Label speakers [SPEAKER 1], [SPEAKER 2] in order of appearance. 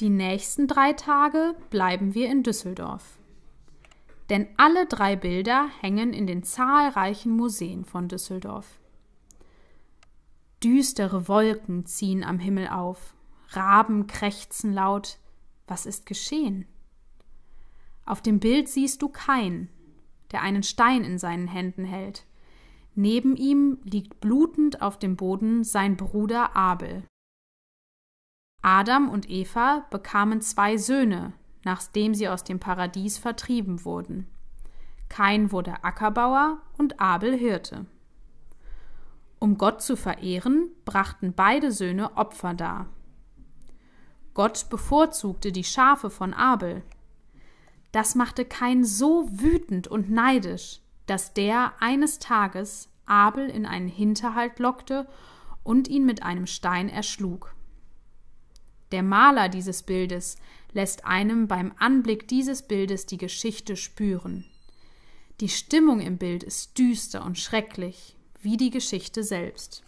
[SPEAKER 1] Die nächsten drei Tage bleiben wir in Düsseldorf. Denn alle drei Bilder hängen in den zahlreichen Museen von Düsseldorf. Düstere Wolken ziehen am Himmel auf, Raben krächzen laut. Was ist geschehen? Auf dem Bild siehst du Kain, der einen Stein in seinen Händen hält. Neben ihm liegt blutend auf dem Boden sein Bruder Abel. Adam und Eva bekamen zwei Söhne, nachdem sie aus dem Paradies vertrieben wurden. Kain wurde Ackerbauer und Abel Hirte. Um Gott zu verehren, brachten beide Söhne Opfer dar. Gott bevorzugte die Schafe von Abel. Das machte Kain so wütend und neidisch, dass der eines Tages Abel in einen Hinterhalt lockte und ihn mit einem Stein erschlug. Der Maler dieses Bildes lässt einem beim Anblick dieses Bildes die Geschichte spüren. Die Stimmung im Bild ist düster und schrecklich, wie die Geschichte selbst.